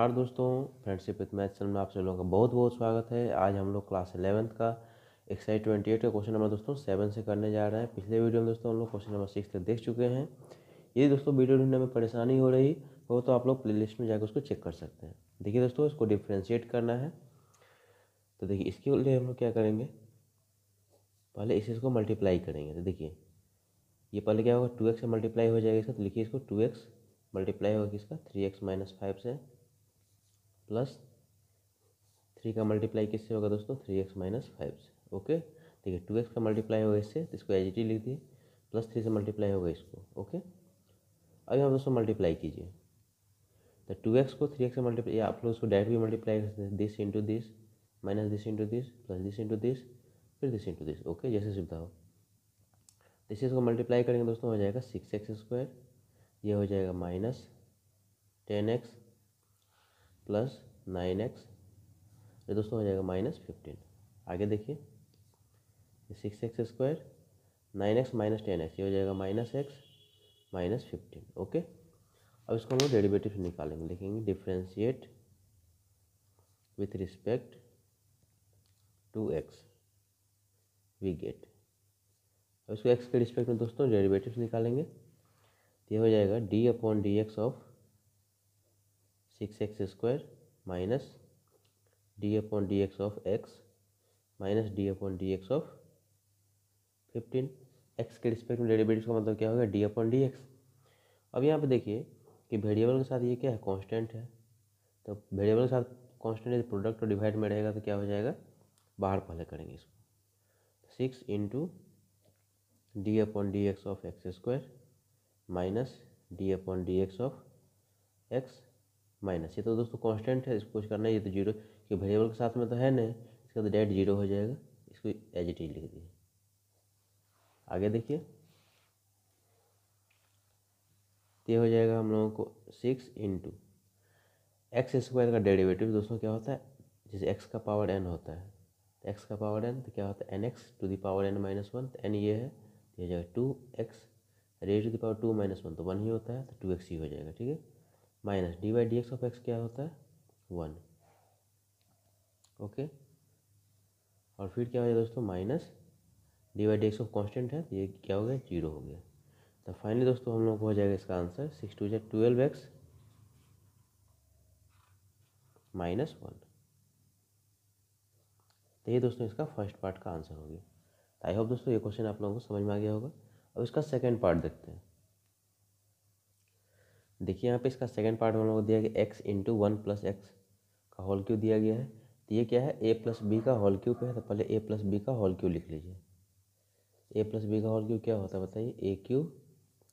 नमस्कार दोस्तों friendship with math channel में आप सभी लोगों का बहुत बहुत स्वागत है आज हम लोग क्लास इलेवंथ का एक्साइज ट्वेंटी एट का क्वेश्चन नंबर दोस्तों सेवन से करने जा रहे हैं पिछले वीडियो में दोस्तों हम लोग क्वेश्चन नंबर सिक्स तक देख चुके हैं यदि दोस्तों वीडियो ढूंढने में परेशानी हो रही हो तो आप लोग प्ले लिस्ट में जाकर उसको चेक कर सकते हैं देखिए दोस्तों इसको डिफ्रेंशिएट करना है तो देखिए इसके लिए हम लोग क्या करेंगे पहले इसे इसको मल्टीप्लाई करेंगे तो देखिए ये पहले क्या होगा टू एक्स से मल्टीप्लाई हो जाएगा इसका तो लिखिए इसको टू एक्स मल्टीप्लाई होगा किसका थ्री एक्स माइनस फाइव से प्लस थ्री का मल्टीप्लाई किससे होगा दोस्तों थ्री एक्स माइनस फाइव से ओके ठीक है टू एक्स का मल्टीप्लाई होगा इससे तो इसको एच डी लिख दिए प्लस थ्री से मल्टीप्लाई होगा इसको ओके अब यहाँ दोस्तों मल्टीप्लाई कीजिए तो टू एक्स को थ्री एक्स से मल्टीप्लाई आप लोग उसको डायरेक्ट भी मल्टीप्लाई कर सकते हैं this into this minus this into this plus this into this फिर दिस इंटू दिस ओके जैसे सुविधा हो तो इसे इसको मल्टीप्लाई करेंगे दोस्तों हो जाएगा सिक्स एक्स स्क्वायर ये हो जाएगा minus ten X plus nine X ये दोस्तों हो जाएगा माइनस फिफ्टीन आगे देखिए six x square nine X minus ten X ये हो जाएगा minus X minus fifteen okay अब इसको हम लोग डेरिवेटिव निकालेंगे लिखेंगे differentiate with respect to x we get अब इसको एक्स के रिस्पेक्ट में दोस्तों डेरिवेटिव निकालेंगे तो ये हो जाएगा D upon D x of six x square minus D upon D x of X minus D upon D x of fifteen X के रिस्पेक्ट में डेरिवेटिव का मतलब क्या होगा डी अपॉन डी एक्स अब यहाँ पे देखिए कि वेरिएबल के साथ ये क्या है कांस्टेंट है तो वेरिएबल के साथ कांस्टेंट है प्रोडक्ट और डिवाइड में रहेगा तो क्या हो जाएगा बाहर पहले करेंगे इसको six into D upon D x of x square minus D upon D x of X minus ये तो दोस्तों कांस्टेंट है इसको कुछ करना है ये तो जीरो कि वेरिएबल के साथ में तो है नहीं इसका तो डेट जीरो हो जाएगा इसको एज इट इज लिख दिए आगे देखिए तो ये हो जाएगा हम लोगों को सिक्स इंटू एक्स स्क्वायर का डेरिवेटिव दोस्तों क्या होता है जैसे एक्स का पावर एन होता है तो एक्स का पावर एन तो क्या होता है N x to the power N minus one तो एन ये है तो ये हो जाएगा two x raise to the power two minus one तो वन ही होता है तो टू एक्स ही हो जाएगा ठीक है minus D Y D x of x क्या होता है वन ओके और फिर क्या हो जाएगा दोस्तों minus D Y D x of constant है तो ये क्या हो गया जीरो हो गया तो फाइनली दोस्तों हम लोग को हो जाएगा इसका आंसर सिक्स टू जै ट्वेल्व एक्स माइनस वन तो ये दोस्तों इसका फर्स्ट पार्ट का आंसर हो गया आई होप दोस्तों ये क्वेश्चन आप लोगों को समझ में आ गया होगा अब इसका सेकेंड पार्ट देखते हैं देखिए यहाँ पे इसका सेकंड पार्ट में लोग दिया गया X into one plus X का होल क्यू दिया गया है तो ये क्या है ए प्लस बी का होल क्यू पे है तो पहले ए प्लस बी का होल क्यू लिख लीजिए ए प्लस बी का होल क्यू क्या होता है बताइए A cube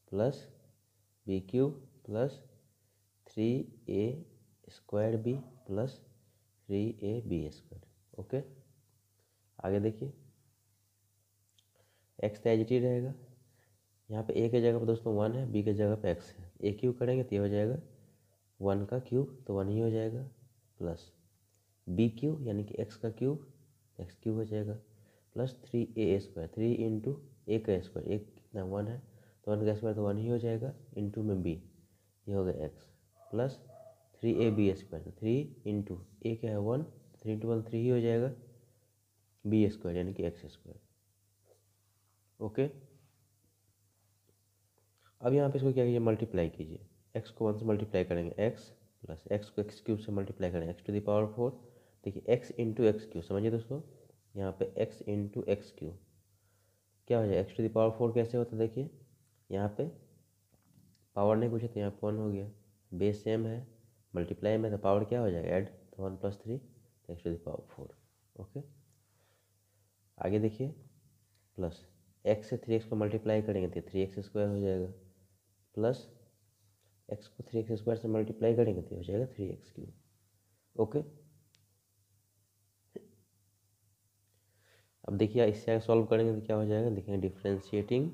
plus B cube plus three A square B plus three A B square okay आगे देखिए एक्स तो एज रहेगा यहाँ पे ए के जगह पर दोस्तों वन है बी के जगह पर एक्स है ए क्यूब करेंगे तो ये हो जाएगा वन का क्यूब तो वन ही हो जाएगा प्लस बी क्यूब यानी कि एक्स का क्यूब एक्स क्यूब हो जाएगा plus three A square three into A का स्क्वायर एक कितना वन है तो वन का स्क्वायर तो वन ही हो जाएगा इंटू में बी ये हो गया X plus three A B square तो थ्री इंटू ए क्या है one three into one three ही हो जाएगा बी स्क्वायर यानी कि एक्स स्क्वायर ओके अब यहाँ पे इसको क्या कीजिए मल्टीप्लाई कीजिए एक्स को वन से मल्टीप्लाई करेंगे एक्स प्लस एक्स को एक्स क्यूब से मल्टीप्लाई करेंगे x to the power four देखिए एक्स इंटू एक्स क्यूब समझिए दोस्तों यहाँ पे एक्स इंटू एक्स क्यूब क्या हो जाए x to the power four कैसे होता है देखिए यहाँ पे पावर नहीं पूछे तो यहाँ पे वन हो गया बेस सेम है मल्टीप्लाई में तो पावर क्या हो जाएगा एड तो one plus three x to the power four okay आगे देखिए प्लस एक्स से थ्री एक्स को मल्टीप्लाई करेंगे तो थ्री एक्स स्क्वायर हो जाएगा प्लस एक्स को थ्री एक्स स्क्वायर से मल्टीप्लाई करेंगे तो हो जाएगा थ्री एक्स क्यूब ओके अब देखिए इससे आगे सॉल्व करेंगे तो क्या हो जाएगा देखेंगे differentiating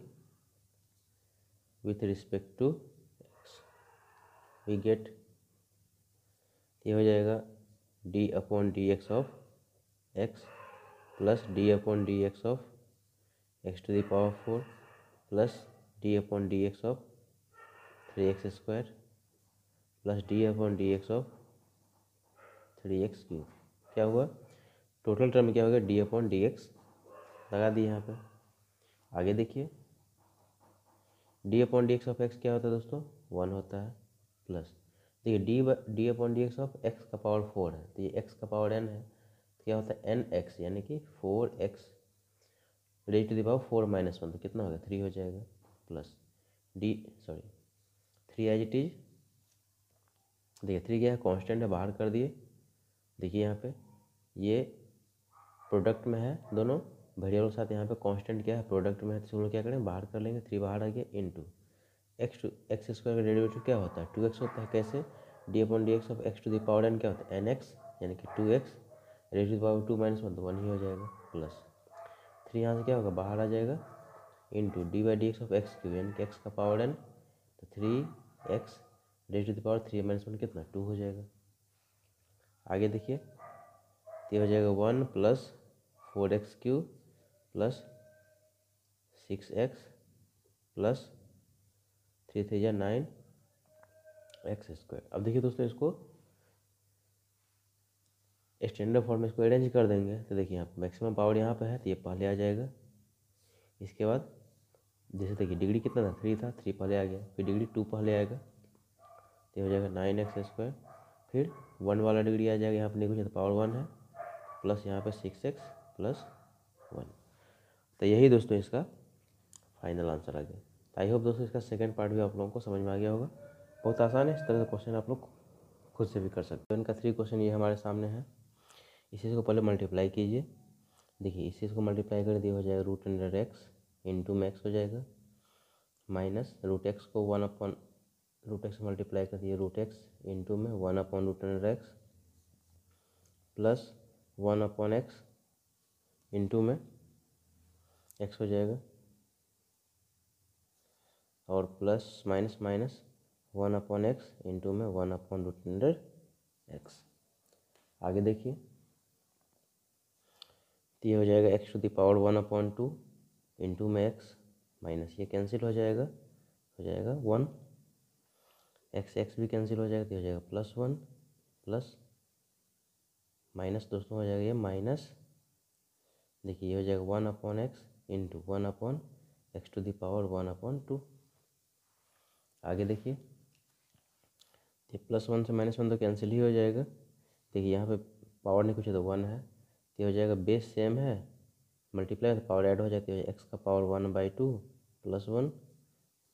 with respect to x we get ये हो जाएगा D upon D x of x plus d upon D x of x to the power four plus d upon D x of three x square plus d f on d x of three x cube क्या हुआ total term क्या हो गया D upon D x लगा दिए यहाँ पे आगे देखिए d upon D x of x क्या होता है दोस्तों वन होता है प्लस देखिए d d upon D x of x का पावर फोर है तो ये एक्स का पावर एन है तो क्या होता है एन एक्स यानी कि four x raise to the power four minus one तो कितना होगा थ्री हो जाएगा plus d sorry three as it is देखिए थ्री क्या है कॉन्स्टेंट है बाहर कर दिए देखिए यहाँ पे ये प्रोडक्ट में है दोनों भैया के साथ यहाँ पे कॉन्स्टेंट क्या है प्रोडक्ट में है तो हम लोग क्या करें बाहर कर लेंगे थ्री बाहर आ गया इन to x two x square का डेरिवेटिव क्या होता है टू एक्स होता है कैसे d upon D x of x to the power n क्या होता है एन एक्स यानी कि two x raise to the power two minus one तो वन ही हो जाएगा प्लस थ्री यहाँ से क्या होगा बाहर आ जाएगा into d by d x of x cube यानी कि एक्स का पावर एन तो three x raise to the power three minus one कितना टू हो जाएगा आगे देखिए ये हो जाएगा one plus four x cube plus six x plus three three या नाइन एक्स स्क्वायर अब देखिए दोस्तों इसको स्टैंडर्ड फॉर्म में इसको अरेंज कर देंगे तो देखिए यहाँ मैक्सिमम पावर यहाँ पे है तो ये पहले आ जाएगा इसके बाद जैसे देखिए डिग्री कितना था थ्री था थ्री पहले आ गया फिर डिग्री टू पहले आएगा तो हो जाएगा नाइन एक्स स्क्वायर फिर वन वाला डिग्री आ जाएगा यहाँ पर निकल पावर वन है प्लस यहाँ पे सिक्स एक्स प्लस वन तो यही दोस्तों इसका फाइनल आंसर आ गया तो आई होप दोस्तों इसका सेकेंड पार्ट भी आप लोगों को समझ में आ गया होगा बहुत आसान है इस तरह से क्वेश्चन आप लोग खुद से भी कर सकते हैं इनका थ्री क्वेश्चन ये हमारे सामने है इसी को पहले मल्टीप्लाई कीजिए देखिए इसी को मल्टीप्लाई कर दिया हो जाएगा रूट अंडर एक्स इंटू मैक्स हो जाएगा माइनस रूट एक्स को one upon root x multiply कर दिए रूट एक्स इंटू में one upon root under x plus one upon x into में एक्स हो जाएगा और plus minus minus one upon x into में one upon root under x आगे देखिए तो ये हो जाएगा x to the power one upon two into में एक्स माइनस ये कैंसिल हो जाएगा हो जाएगा वन एक्स एक्स भी कैंसिल हो जाएगा तो हो जाएगा प्लस वन प्लस माइनस दोस्तों हो जाएगा ये माइनस देखिए ये हो जाएगा one upon x into one upon x to the power one upon two आगे देखिए ये प्लस वन से माइनस वन तो कैंसिल ही हो जाएगा देखिए यहाँ पे पावर नहीं कुछ है तो वन है तो हो जाएगा बेस सेम है मल्टीप्लाई तो पावर ऐड हो जाती है एक्स का power one by two plus one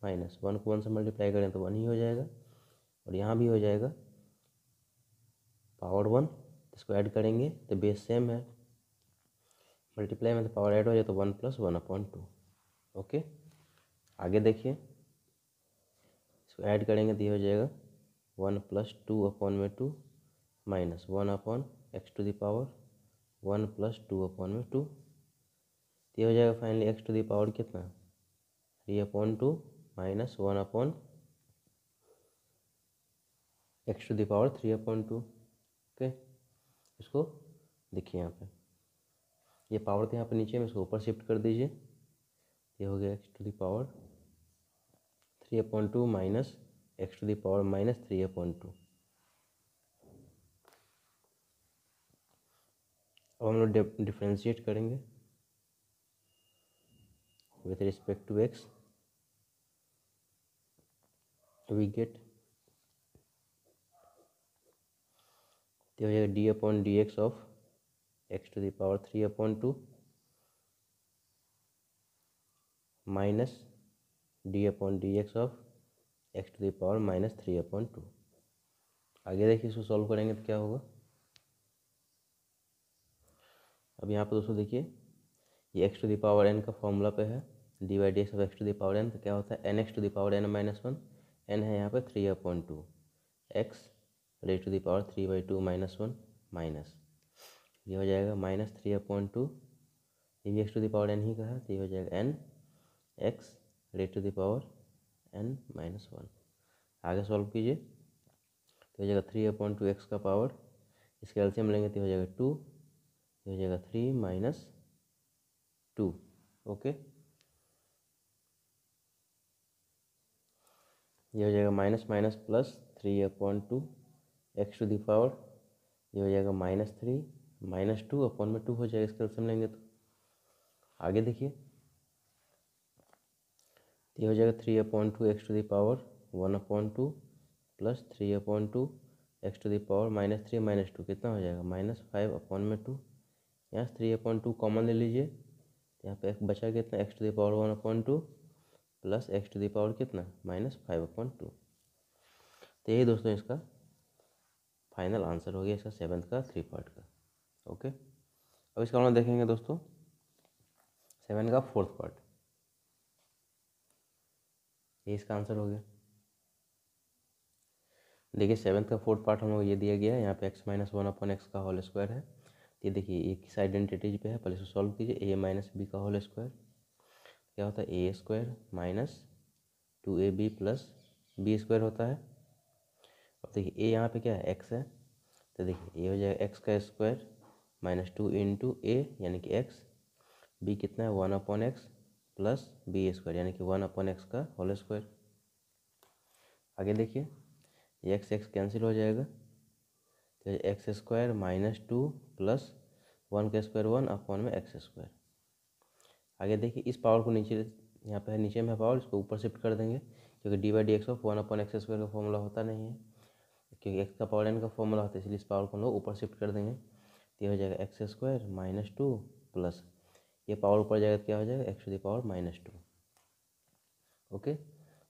minus one को वन से मल्टीप्लाई करें तो वन ही हो जाएगा और यहाँ भी हो जाएगा पावर वन इसको ऐड करेंगे तो बेस सेम है मल्टीप्लाई में तो पावर ऐड हो जाए तो one plus one upon two okay आगे देखिए इसको ऐड करेंगे तो ये हो जाएगा वन प्लस टू अपॉन में two minus one upon x to the power one plus two upon में टू ये हो जाएगा फाइनली एक्स टू दावर कितना three upon two minus one upon x to the power three upon two okay इसको देखिए यहाँ पे ये पावर तो यहाँ पे नीचे में इसको ऊपर शिफ्ट कर दीजिए ये हो गया x to the power three upon two minus x to the power minus three upon two अब हम लोग डिफ्रेंशिएट करेंगे with respect to x तो we get तो हो जाएगा D upon D x of x to the power three upon two minus D upon D x of x to the power minus three upon two आगे देखिए इसको solve करेंगे तो क्या होगा अब यहाँ पर दोस्तों देखिए ये एक्स टू दावर एन का फॉर्मूला पे है d Y D x of x to the power n तो क्या होता है N x to power n minus one n है यहाँ पर three upon two x raise to power three by two minus one minus ये हो जाएगा माइनस थ्री अपॉइंट टू ये भी एक्स टू दावर एन ही का है तो ये हो जाएगा n x raise to power n minus one आगे सॉल्व कीजिए तो हो जाएगा थ्री अपॉइंट टू एक्स का पावर इसके एल्सियम लेंगे तो हो जाएगा टू हो जाएगा थ्री माइनस टू ओके ये हो जाएगा minus minus plus three upon two x to the power ये हो जाएगा minus three minus two upon में टू हो जाएगा इसका एल्सियम लेंगे तो आगे देखिए ये हो जाएगा three upon two x to the power one upon two plus three upon two x to the power minus three minus two कितना हो जाएगा माइनस फाइव अपॉन में टू यहाँ से थ्री अपॉन टू कॉमन ले लीजिए यहाँ पे बचा कितना x to the power one upon two plus x to the power कितना माइनस फाइव अपॉइंट टू तो यही दोस्तों इसका फाइनल आंसर हो गया इसका सेवन्थ का थ्री पार्ट का ओके अब इसका हम देखेंगे दोस्तों सेवन का फोर्थ पार्ट ये इसका आंसर हो गया देखिए सेवन्थ का फोर्थ पार्ट हम लोग ये दिया गया है यहाँ पे x minus one upon x का होल स्क्वायर है ये देखिए एक किस आइडेंटिटीज पे है पहले इसको सॉल्व कीजिए ए माइनस बी का होल स्क्वायर क्या होता है a square minus two a b plus b square होता है अब देखिए ए यहाँ पे क्या है एक्स है तो देखिए ए हो जाएगा एक्स का square minus two into a यानी कि एक्स बी कितना है one upon x plus b square यानी कि वन अपॉन एक्स का होल स्क्वायर आगे देखिए एक्स एक्स कैंसिल हो जाएगा तो x square minus two plus one का स्क्वायर वन अपॉन में एक्स स्क्वायर आगे देखिए इस पावर को नीचे यहाँ पे है नीचे में है पावर इसको ऊपर शिफ्ट कर देंगे क्योंकि d by d x of one upon x square का फॉर्मूला होता नहीं है क्योंकि एक्स का पावर एन का फॉर्मूला होता है इसलिए इस पावर को हम लोग ऊपर शिफ्ट कर देंगे तो ये हो जाएगा x square minus two plus ये पावर ऊपर जाएगा तो क्या हो जाएगा x to the power power minus two okay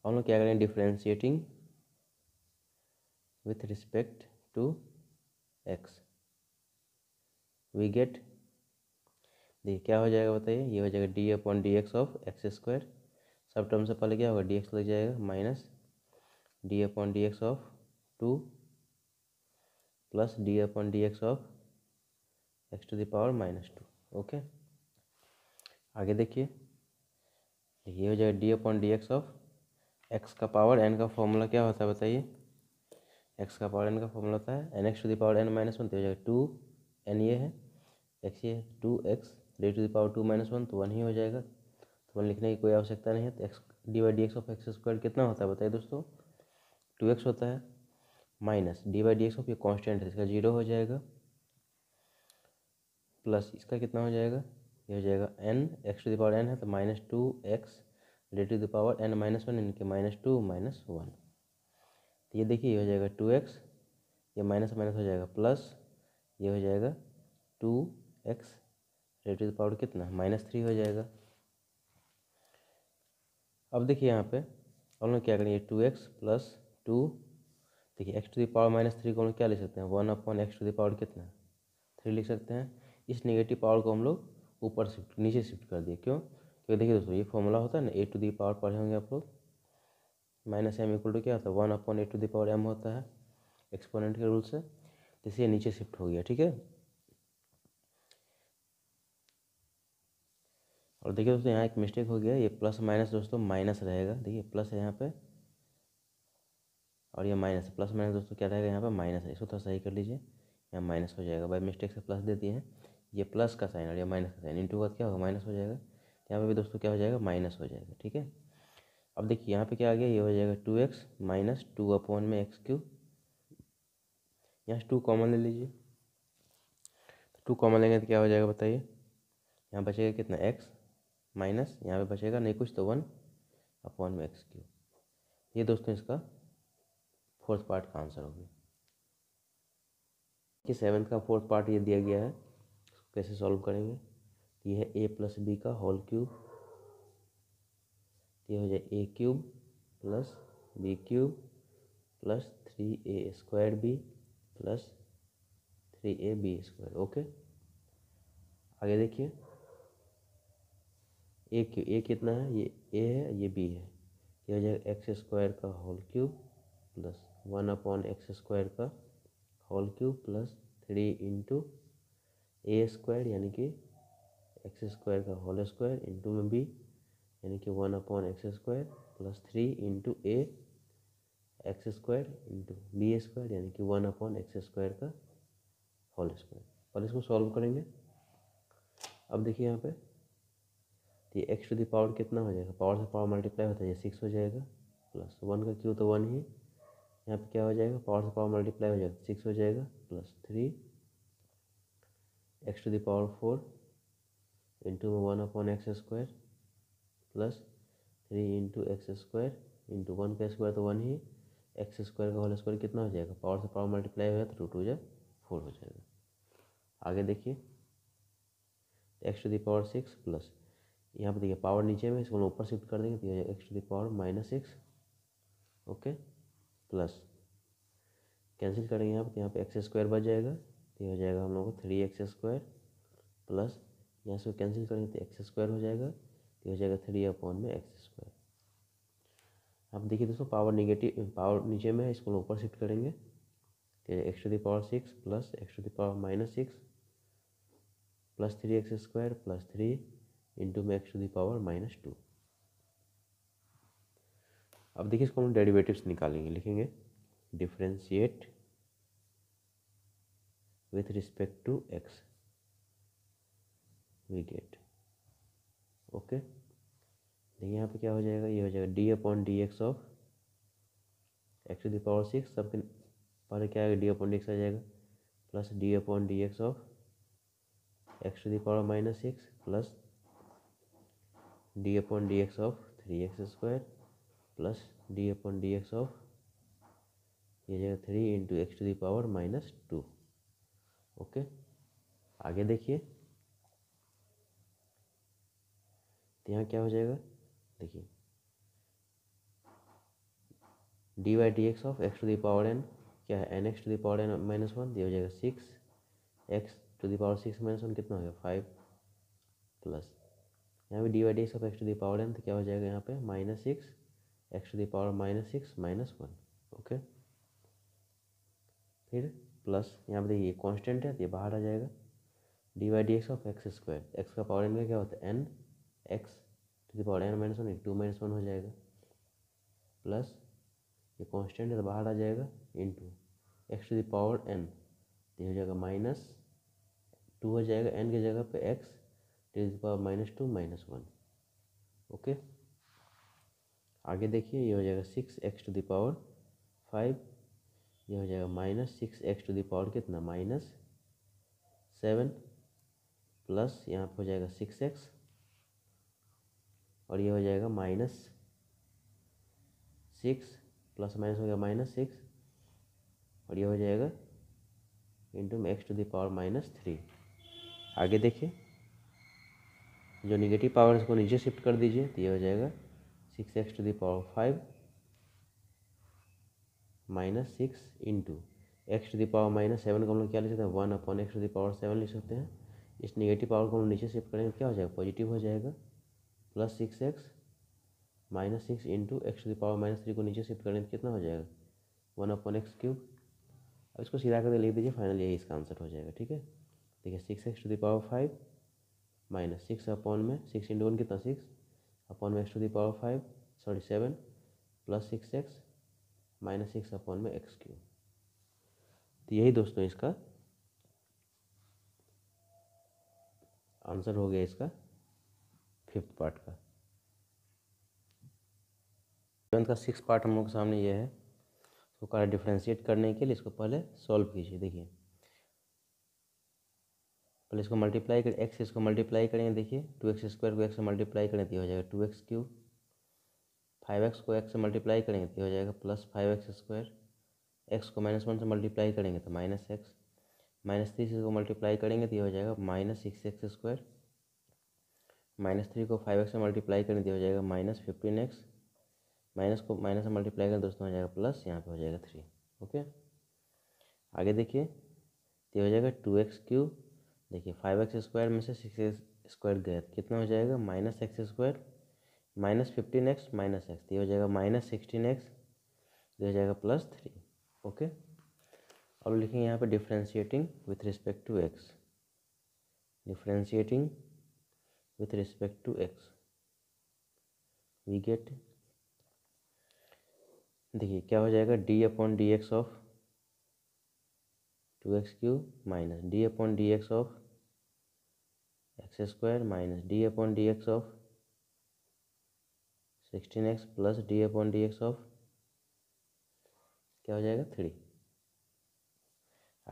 हम लोग क्या करेंगे differentiating with respect to x we get देखिए क्या हो जाएगा बताइए ये हो जाएगा D upon D x of x square सब टर्म से पहले क्या होगा डी एक्स लग जाएगा minus D upon D x of two plus d upon D x of x to the power minus two okay आगे देखिए ये हो जाएगा D upon D x of x का पावर एन का फॉर्मूला क्या होता है बताइए एक्स का पावर एन का फॉर्मूला होता है N x to the power N minus one तो हो जाएगा टू एन ये है एक्स ये है two x d to the power two minus one तो वन ही हो जाएगा तो वन लिखने की कोई आवश्यकता नहीं है तो x d by d x of x square कितना होता है बताइए दोस्तों टू एक्स होता है minus d by d x of ये कॉन्स्टेंट है इसका जीरो हो जाएगा प्लस इसका कितना हो जाएगा ये हो जाएगा n x to the power n है तो minus two x d to the power N minus one इनके माइनस टू माइनस वन तो ये देखिए ये हो जाएगा टू एक्स ये माइनस माइनस हो जाएगा प्लस ये हो जाएगा two x three to the power कितना माइनस थ्री हो जाएगा अब देखिए यहाँ पे हम लोग क्या करेंगे टू एक्स प्लस टू देखिए x to the power minus three को हम लोग क्या लिख सकते हैं one upon x to the power कितना थ्री लिख सकते हैं इस नेगेटिव पावर को हम लोग ऊपर शिफ्ट नीचे शिफ्ट कर दिए क्यों क्योंकि देखिए दोस्तों ये फॉर्मूला होता है ना ए टू दी पावर पढ़े होंगे आप लोग माइनस एम इक्वल टू क्या होता है one upon a to the power m होता है एक्सपोनेंट के रूल से जैसे नीचे शिफ्ट हो गया ठीक है और देखिए दोस्तों यहाँ एक मिस्टेक हो गया ये प्लस माइनस दोस्तों माइनस रहेगा देखिए प्लस है यहाँ पे और ये माइनस प्लस माइनस दोस्तों क्या रहेगा यहाँ पे माइनस है इसको थोड़ा सही कर लीजिए यहाँ माइनस हो जाएगा बाई मिस्टेक से प्लस दे दिए हैं ये प्लस का साइन और ये माइनस का साइन इंटू का क्या होगा माइनस हो जाएगा तो यहाँ पर भी दोस्तों क्या हो जाएगा माइनस हो जाएगा ठीक है अब देखिए यहाँ पर क्या आ गया ये हो जाएगा two x minus two upon में एक्स क्यू यहाँ से टू कॉमन ले लीजिए तो टू कॉमन लेंगे तो क्या हो जाएगा बताइए यहाँ बचेगा कितना एक्स माइनस यहाँ पे बचेगा नहीं कुछ तो वन अपॉन में एक्स क्यूब ये दोस्तों इसका फोर्थ पार्ट का आंसर हो गया कि सेवन्थ का फोर्थ पार्ट ये दिया गया है कैसे सॉल्व करेंगे ये है ए प्लस बी का होल क्यूब ये हो जाए a cube plus b cube plus three A square B plus three A B square okay आगे देखिए ए क्यू ए कितना है ये ए है ये बी है ये हो जाएगा एक्स स्क्वायर का whole cube plus one upon x square का whole cube plus three into a square यानी कि एक्स स्क्वायर का होल स्क्वायर इंटू में बी यानी कि one upon x square plus three into a x square into b square यानी कि one upon x square का होल स्क्वायर और इसको सॉल्व करेंगे अब देखिए यहाँ पे तो एक्स टू दी पावर कितना हो जाएगा पावर से पावर मल्टीप्लाई होता है सिक्स हो जाएगा प्लस वन का क्यू तो वन ही यहाँ पे क्या हो जाएगा पावर से पावर मल्टीप्लाई हो जाएगा सिक्स तो हो जाएगा plus three x to the power four into में one upon x square plus three into x square into one का स्क्वायर तो वन ही एक्स स्क्वायर का होल स्क्वायर कितना हो जाएगा पावर से पावर मल्टीप्लाई होगा तो टू टू जा फोर हो जाएगा आगे देखिए x to the power six plus यहाँ पर देखिए पावर नीचे में इसको हम ऊपर शिफ्ट कर देंगे तो ये x to the power minus six okay plus cancel करेंगे यहाँ पर तो यहाँ पे एक्स स्क्वायर बच जाएगा तो हो जाएगा हम लोगों को थ्री एक्स स्क्वायर प्लस यहाँ से कैंसिल करेंगे तो एक्स स्क्वायर हो जाएगा तो हो जाएगा थ्री अपॉन में एक्स स्क्वायर आप देखिए दोस्तों पावर निगेटिव पावर नीचे में है इसको ऊपर शिफ्ट करेंगे तो x to the power power six plus x to the power power minus six plus three x square plus three into में x to the power minus two अब देखिए इसको हम डेरिवेटिव्स निकालेंगे लिखेंगे differentiate with respect to x we get okay देखिए यहाँ पे क्या हो जाएगा ये हो जाएगा D upon D x of x to the power six सबके पहले क्या आएगा डी अपॉन डी एक्स आ जाएगा plus d upon D x of x to the power minus six plus d upon D x of three x square plus d upon D x of ये जगह three into x to the power minus two okay आगे देखिए तो यहाँ क्या हो जाएगा देखिए d Y D x of x to the power n क्या है N x to the power N minus one ये हो जाएगा six x to the power six minus one कितना हो गया फाइव प्लस यहाँ पे डी वाई डी सब x to the power n तो क्या हो जाएगा यहाँ पे minus six x to the power minus six minus one okay फिर प्लस यहाँ पे देखिए कांस्टेंट है तो ये बाहर आ जाएगा d Y D x of x square x का पावर एन का क्या होता है N x to the power power n minus one two minus one हो जाएगा प्लस ये कॉन्स्टेंट है तो बाहर आ जाएगा इन to x to the power power n तो ये हो जाएगा माइनस टू हो जाएगा एन की जगह पे x ten power minus two minus one okay आगे देखिए ये हो जाएगा six x to the power five ये हो जाएगा minus six x to the power कितना माइनस सेवन प्लस यहाँ पे हो जाएगा सिक्स एक्स और ये हो जाएगा माइनस सिक्स प्लस माइनस हो गया माइनस सिक्स और ये हो जाएगा into x to the power minus three आगे देखिए जो निगेटिव पावर है उसको नीचे शिफ्ट कर दीजिए तो ये हो जाएगा six x to the power five minus six into x to the power minus seven को हम लोग क्या लिख सकते हैं one upon x to the power seven लिख सकते हैं इस निगेटिव पावर को हम नीचे शिफ्ट करेंगे तो क्या हो जाएगा पॉजिटिव हो जाएगा plus six x minus six into x to the power minus three को नीचे शिफ्ट करेंगे तो कितना हो जाएगा वन अपॉन एक्स क्यूब अब इसको सीधा करके लिख दीजिए फाइनल यही इसका आंसर हो जाएगा ठीक है देखिए six x to the power five minus six upon में सिक्स इंटू वन कितना सिक्स अपॉन में x to the power five sorry seven plus six x minus six upon में एक्स क्यू तो यही दोस्तों इसका आंसर हो गया इसका फिफ्थ पार्ट का सेवंथ का सिक्स पार्ट हम लोग के सामने ये है तो कार डिफ्रेंशिएट करने के लिए इसको पहले सॉल्व कीजिए देखिए पहले इसको मल्टीप्लाई कर एक्स इसको मल्टीप्लाई करेंगे देखिए टू एक्स स्क्वायर को एक्स से मल्टीप्लाई करें तो हो जाएगा two x cube five x को एक्स से मल्टीप्लाई करेंगे तो हो जाएगा plus five x square x को माइनस वन से मल्टीप्लाई करेंगे तो माइनस एक्स माइनस थ्री से इसको मल्टीप्लाई करेंगे तो ये हो जाएगा minus six x square minus three को फाइव एक्स से मल्टीप्लाई करेंगे तो, तो हो जाएगा माइनस फिफ्टीन एक्स माइनस को माइनस से मल्टीप्लाई करें तो तो दोस्तों हो जाएगा प्लस यहाँ पर हो जाएगा थ्री ओके आगे देखिए तो हो जाएगा टू एक्स क्यूब देखिए फाइव एक्स स्क्वायर में से सिक्स एक्स स्क्वायर गया कितना हो जाएगा minus x square minus fifteen x minus x ये हो जाएगा माइनस सिक्सटीन एक्स ये हो जाएगा प्लस थ्री ओके अब लिखेंगे यहाँ पे differentiating with respect to x differentiating with respect to x we get देखिए क्या हो जाएगा D upon D x of two x cube minus D upon D x of x square minus D upon D x of sixteen x plus d upon D x of क्या हो जाएगा three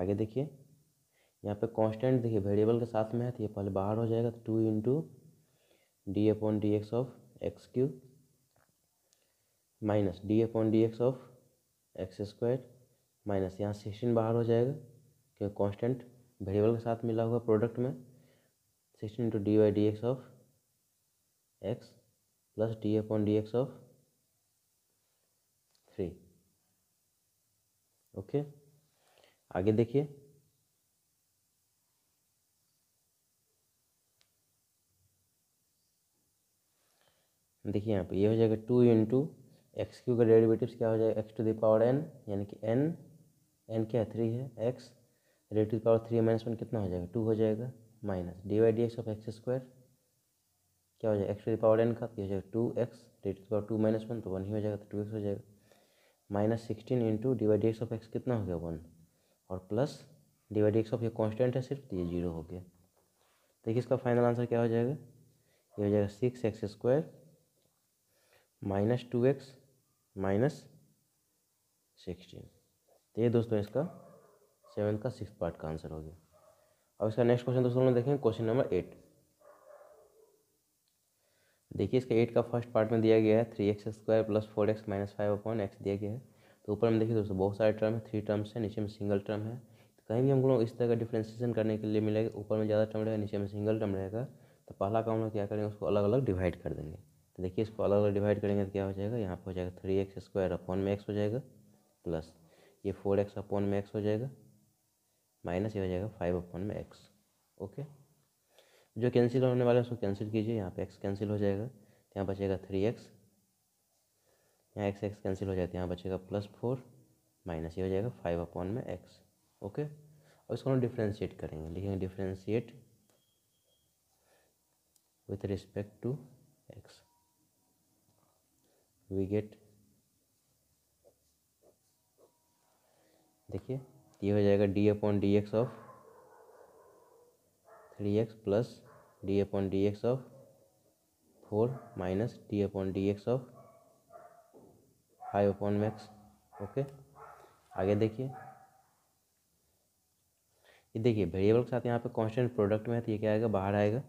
आगे देखिए यहाँ पे constant देखिए variable के साथ में है तो ये पहले बाहर हो जाएगा two into D upon D x of x cube minus D upon D x of x square minus यहाँ सिक्सटीन बाहर हो जाएगा क्योंकि कांस्टेंट वेरिएबल के साथ मिला हुआ प्रोडक्ट में sixteen into d Y D x of x plus d upon D x of three okay आगे देखिए देखिए यहाँ पे ये हो जाएगा टू इंटू एक्स क्यू का डेरिवेटिव्स क्या हो जाएगा एक्स टू दावर एन यानी कि एन एन क्या है थ्री है x raised to the power three minus one कितना हो जाएगा टू हो जाएगा minus D Y D x of x square क्या हो जाएगा x to the power n का ये हो जाएगा two x the power two minus one तो वन ही हो जाएगा तो टू एक्स हो जाएगा minus sixteen into d Y D x of x कितना हो गया वन और plus d Y D x of ये कॉन्स्टेंट है सिर्फ तो ये जीरो हो गया देखिए तो इसका फाइनल आंसर क्या हो जाएगा ये हो जाएगा six x square minus two x minus sixteen तो ये दोस्तों इसका सेवन का सिक्स पार्ट का आंसर हो गया अब इसका नेक्स्ट क्वेश्चन दोस्तों देखें क्वेश्चन नंबर एट देखिए इसका एट का फर्स्ट पार्ट में दिया गया है three x square plus four x minus five upon x दिया गया है तो ऊपर में देखिए दोस्तों बहुत सारे टर्म है थ्री टर्म्स है नीचे में सिंगल टर्म है तो कहीं भी हम लोग इस तरह का डिफ्रेंसिएशन करने के लिए मिलेगा ऊपर में ज़्यादा टर्म रहेगा नीचे में सिंगल टर्म रहेगा तो पहला काम हम क्या करेंगे उसको अलग अलग डिवाइड कर देंगे तो देखिए इसको अलग अलग डिवाइड करेंगे तो क्या हो जाएगा यहाँ पर हो जाएगा थ्री एक्स स्क्वायर अपॉन में एक्स हो जाएगा प्लस ये फोर एक्स अपॉन में एक्स हो जाएगा माइनस ये हो जाएगा फाइव अपॉन में एक्स ओके जो कैंसिल होने वाला है उसको कैंसिल कीजिए यहाँ पे एक्स कैंसिल हो जाएगा यहाँ बचेगा थ्री एक्स यहाँ एक्स एक्स कैंसिल हो जाएगा है यहाँ बचेगा प्लस फोर माइनस ये हो जाएगा फाइव अपॉन में एक्स ओके और इसको हम डिफ्रेंशिएट करेंगे लिखेंगे differentiate with respect to x we get देखिए ये हो जाएगा D upon D x of three x plus d upon D x of four minus D upon D x of five upon x okay आगे देखिए ये देखिए variable के साथ यहाँ पे कांस्टेंट प्रोडक्ट में है तो ये क्या आएगा बाहर आएगा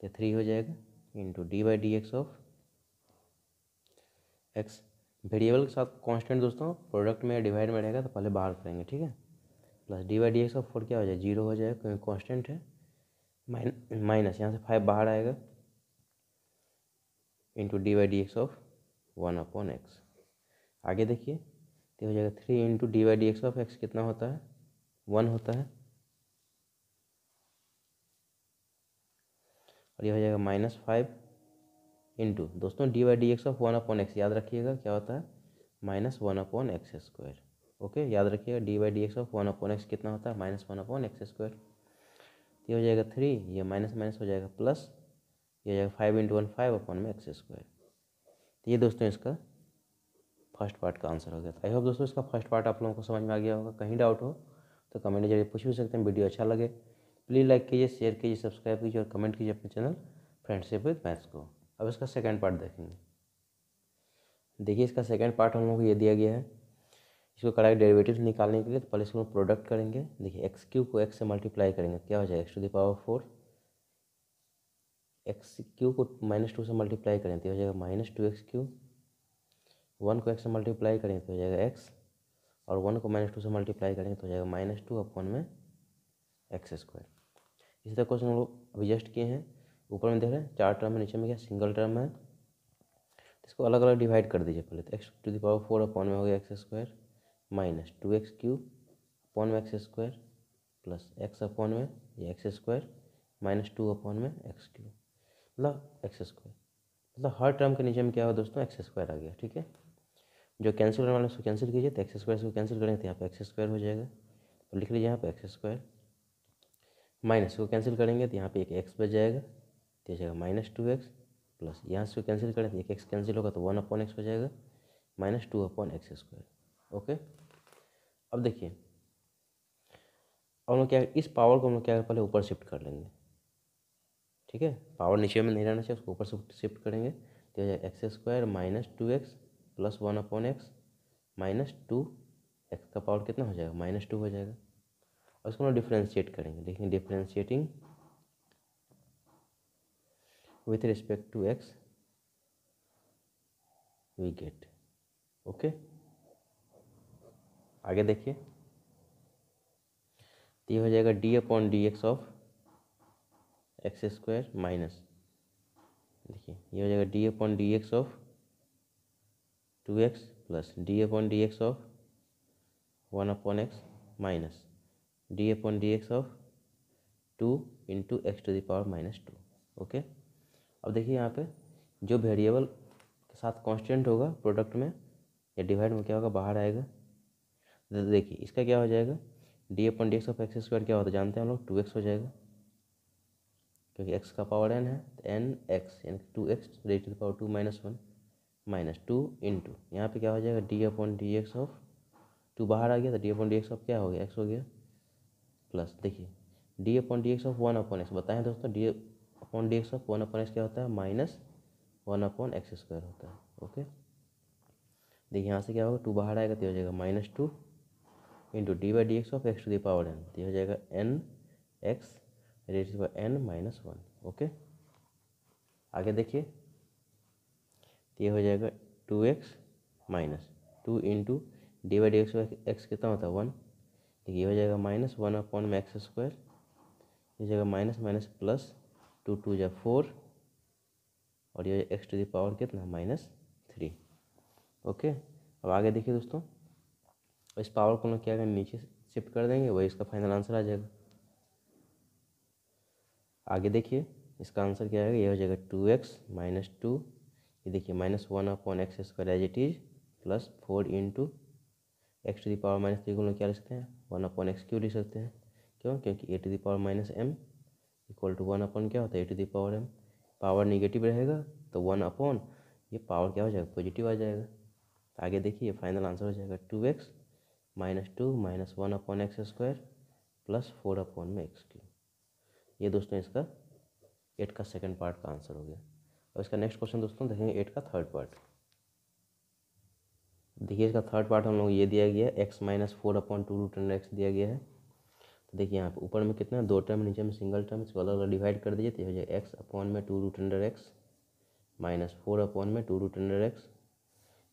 तो थ्री हो जाएगा into d by d x of x variable के साथ कांस्टेंट दोस्तों प्रोडक्ट में डिवाइड में रहेगा तो पहले बाहर करेंगे ठीक है plus d Y D x का फोर क्या हो जाएगा जीरो हो जाएगा क्योंकि कॉन्स्टेंट है माइन माइनस यहाँ से फाइव बाहर आएगा into d Y D x of one upon x आगे देखिए तो हो जाएगा three into d Y D x of x कितना होता है वन होता है और ये हो जाएगा माइनस फाइव इंटू दोस्तों d Y D x of one upon x याद रखिएगा क्या होता है minus one upon x square okay याद रखिएगा d by d x of one upon x कितना होता है minus one upon x square ये हो जाएगा थ्री ये माइनस माइनस हो जाएगा प्लस ये हो जाएगा five into one five upon में एक्स स्क्वायर तो ये दोस्तों इसका फर्स्ट पार्ट का आंसर हो गया आई होप दोस्तों इसका फर्स्ट पार्ट आप लोगों को समझ में आ गया होगा कहीं डाउट हो तो कमेंट जरिए पूछ भी सकते हैं वीडियो अच्छा लगे तो प्लीज़ लाइक कीजिए शेयर कीजिए सब्सक्राइब कीजिए और कमेंट कीजिए अपने चैनल फ्रेंडशिप विद मैथ्स को अब इसका सेकेंड पार्ट देखेंगे देखिए इसका सेकेंड पार्ट हम लोगों को ये दिया गया है इसको कड़ाई डेरिवेटिव निकालने के लिए तो पहले इसको प्रोडक्ट करेंगे देखिए एक्स क्यूब को एक्स से मल्टीप्लाई करेंगे क्या हो जाएगा x to the power power four x cube को माइनस टू से मल्टीप्लाई तो करें तो हो जाएगा minus two x cube one को एक्स से मल्टीप्लाई करें तो हो जाएगा एक्स और वन को माइनस टू से मल्टीप्लाई करेंगे तो हो जाएगा माइनस टू अपन में एक्स स्क्वायर इसी तरह क्वेश्चन हम लोग अभी जस्ट किए हैं ऊपर में देख रहे हैं चार टर्म है नीचे में क्या सिंगल टर्म है इसको अलग अलग डिवाइड कर दीजिए पहले तो x to the power four upon में हो गया x square minus two x cube upon में x square plus x upon में ये x square minus two upon में एक्स क्यूब मतलब एक्स स्क्वायर मतलब हर टर्म के नीचे में क्या हुआ दोस्तों एक्स स्क्वायर आ गया ठीक है जो कैंसिल करने वाले उसको कैंसिल कीजिए तो एक्स स्क्वायर उसको कैंसिल करेंगे तो यहाँ पर एक्स स्क्वायर हो जाएगा तो लिख लीजिए यहाँ पर एक्स स्क्वायर माइनस को कैंसिल करेंगे तो यहाँ पे एक एक्स बच जाएगा तो जाएगा माइनस टू एक्स प्लस यहाँ से कैंसिल करें तो एक एक्स कैंसिल होगा तो वन अपॉन एक्स हो जाएगा minus two upon x square okay अब देखिए और हम लोग क्या इस पावर को हम लोग क्या पहले ऊपर शिफ्ट कर लेंगे ठीक है पावर नीचे में नहीं रहना चाहिए उसको ऊपर शिफ्ट करेंगे तो x square minus two x plus one upon x minus two x का पावर कितना हो जाएगा माइनस टू हो जाएगा और उसको हम डिफ्रेंशिएट करेंगे देखेंगे differentiating with respect to x we get okay आगे देखिए तो ये हो जाएगा D upon D x of x square minus देखिए ये हो जाएगा D upon D x of two x plus d upon D x of one upon x minus D upon D x of two into x to the power minus two okay अब देखिए यहाँ पे जो variable के साथ constant होगा product में या डिवाइड में क्या होगा बाहर आएगा तो देखिए इसका क्या हो जाएगा d upon d x of x square क्या होता है जानते हैं हम लोग टू एक्स हो जाएगा क्योंकि एक्स का पावर एन है तो एन एक्स यानी two x raise to power two minus one minus two in two यहाँ पर क्या हो जाएगा D upon D x of two बाहर आ गया तो d upon d x of क्या हो गया एक्स हो गया प्लस देखिए d upon d x of one upon x बताएं दोस्तों d upon d x of one upon x क्या होता है minus one upon x square होता है ओके देखिए यहाँ से क्या होगा टू बाहर आएगा तो हो जाएगा minus two into d by d x of x to the power n ये हो जाएगा n x rate is n minus one okay आगे देखिए ये हो जाएगा two x minus two into d by d x x कितना होता है वन देखिए ये हो जाएगा माइनस वन अपॉन में एक्स स्क्वायर ये जाएगा minus minus plus two two जो फोर और ये एक्स टू दावर कितना माइनस थ्री ओके अब आगे देखिए दोस्तों इस पावर को लोग क्या करेंगे नीचे शिफ्ट कर देंगे वही इसका फाइनल आंसर आ जाएगा आगे देखिए इसका आंसर क्या आएगा ये हो जाएगा टू एक्स माइनस टू ये देखिए minus one upon x square as it is plus four in to x to the power minus three को क्या लिख सकते हैं वन अपॉन एक्स क्यू लिख सकते हैं क्यों क्योंकि a to the power minus m equal to one upon क्या होता है a to the power m power negative रहेगा तो वन अपॉन ये पावर क्या हो जाएगा पॉजिटिव आ जाएगा आगे देखिए फाइनल आंसर हो जाएगा two x minus two minus one upon x square plus four upon में एक्स क्यूब ये दोस्तों इसका एट का सेकेंड पार्ट का आंसर हो गया अब इसका नेक्स्ट क्वेश्चन दोस्तों देखेंगे एट का थर्ड पार्ट देखिए इसका थर्ड पार्ट हम लोग ये दिया गया है x minus four upon two root x दिया गया है तो देखिए यहाँ पे ऊपर में कितना दो टर्म नीचे में सिंगल टर्म इसको अलग अलग डिवाइड कर दीजिए तो हो जाएगा एक्स अपॉन में two root under x minus four upon में टू रूट अंडर एक्स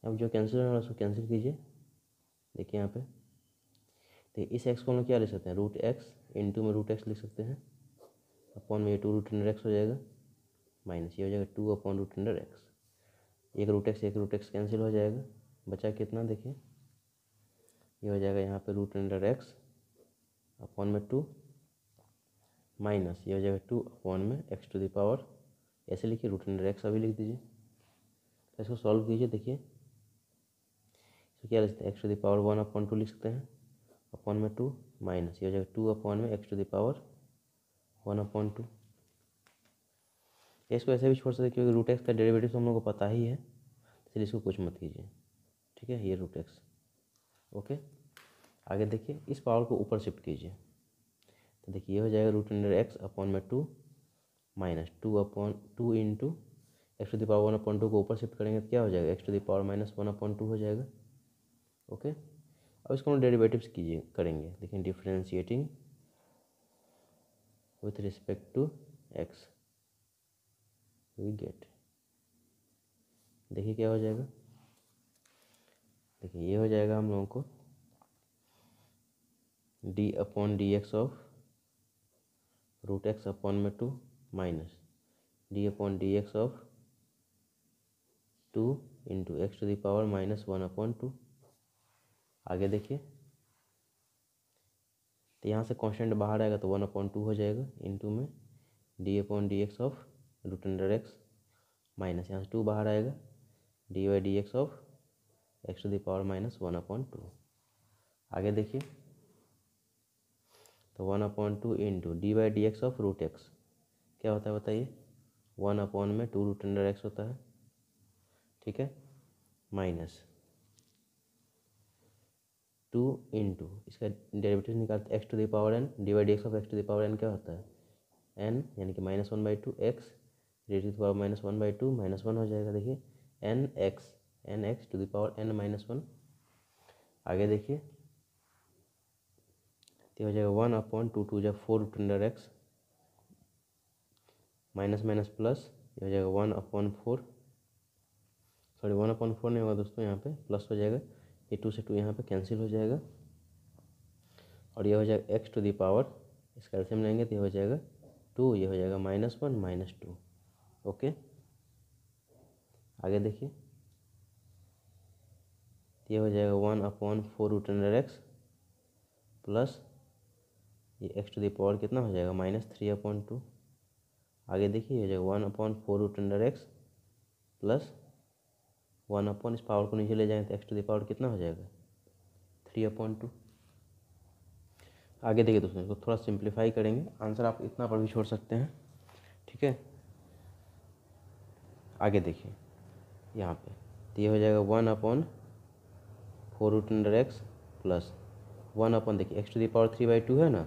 अब जो कैंसिल होना है उसको कैंसिल कीजिए देखिए यहाँ पे तो इस एक्स को हम क्या लिख सकते हैं रूट एक्स इन टू में रूट एक्स लिख सकते हैं अपॉन में ये टू रूट अंडर एक्स हो जाएगा माइनस ये हो जाएगा two upon root under x एक रूट एक्स एक रूट एक्स कैंसिल हो जाएगा बचा कितना देखिए ये हो जाएगा यहाँ पे रूट अंडर एक्स अपॉन में टू माइनस ये हो जाएगा टू अपॉन में एक्स टू दावर ऐसे लिखिए रूट अंडर एक्स अभी लिख दीजिए तो इसको सॉल्व कीजिए देखिए तो क्या लिखते हैं x to the power one upon two लिख सकते हैं अपॉन में टू माइनस ये हो जाएगा टू अपॉन में x to the power one upon two इसको ऐसे भी छोड़ सकते क्योंकि रूट एक्स का डेरिवेटिव हम लोग को पता ही है इसलिए इसको कुछ मत कीजिए ठीक है ये रूट एक्स ओके आगे देखिए इस पावर को ऊपर शिफ्ट कीजिए तो देखिए ये हो जाएगा रूट अंडर एक्स अपॉन में two minus two upon two into x to the power one upon two को ऊपर शिफ्ट करेंगे तो क्या हो जाएगा x to the power minus one upon two हो जाएगा ओके अब इसको हम डेरिवेटिव्स कीजिए करेंगे देखिए differentiating with respect to x we get देखिए क्या हो जाएगा देखिए ये हो जाएगा हम लोगों को d upon D x of root x upon में two minus D upon D x of two into x to the power minus one upon two आगे देखिए तो यहाँ से कॉन्स्टेंट बाहर आएगा तो वन अपॉइंट टू हो जाएगा इनटू में d upon D x of root under x minus यहाँ से टू बाहर आएगा d Y D x of x to the power minus one upon two आगे देखिए तो one upon two into d Y D x of root x क्या होता है बताइए वन अपॉन में टू रूट अंडर एक्स होता है ठीक है माइनस टू इन टू इसका डेरिवेटिव निकालते x to the power N divide x of x to the power n क्या होता है एन यानी कि minus one by two x d to the power minus one by two minus one हो जाएगा देखिए n x n x to the power N minus one आगे देखिए तो हो जाएगा वन अपॉन टू टू जब four root under x minus minus plus ये हो जाएगा one upon four sorry one upon four नहीं होगा दोस्तों यहाँ पे प्लस हो जाएगा ये टू से टू यहाँ पे कैंसिल हो जाएगा और ये हो जाएगा एक्स टू दी पावर इसका एल्सियम लेंगे तो ये हो जाएगा टू ये हो जाएगा minus one minus two okay आगे देखिए ये हो जाएगा one upon four root under x plus ये एक्स टू दावर कितना हो जाएगा माइनस थ्री अपॉन टू आगे देखिए हो जाएगा one upon four root under x plus one upon इस पावर को नीचे ले जाएंगे तो एक्स टू द पावर कितना हो जाएगा थ्री अपॉन टू आगे देखिए दोस्तों इसको थोड़ा सिंप्लीफाई करेंगे आंसर आप इतना पर भी छोड़ सकते हैं ठीक है आगे देखिए यहाँ पे तो ये हो जाएगा one upon four root under x plus one upon देखिए x to the power three by two है ना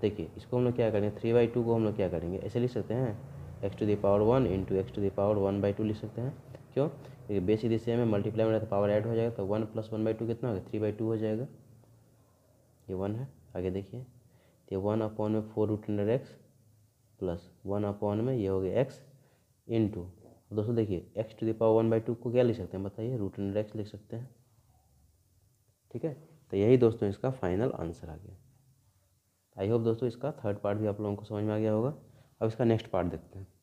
देखिए इसको हम लोग क्या करेंगे थ्री बाई टू को हम लोग क्या करेंगे ऐसे लिख सकते हैं x to the power one into x to the power one by two लिख सकते हैं क्यों देखिए बेसिकली सेम है मल्टीप्लाई में रहता पावर ऐड हो जाएगा तो one plus one by two कितना होगा थ्री बाई टू हो जाएगा ये वन है आगे देखिए तो वन अपॉन में four root hundred x plus one upon में ये हो गया एक्स इन टू दोस्तों देखिए x to the power one by two को क्या लिख सकते हैं बताइए रूट हंड्रेड एक्स लिख सकते हैं ठीक है तो यही दोस्तों इसका फाइनल आंसर आ गया आई होप दोस्तों इसका थर्ड पार्ट भी आप लोगों को समझ में आ गया होगा अब इसका नेक्स्ट पार्ट देखते हैं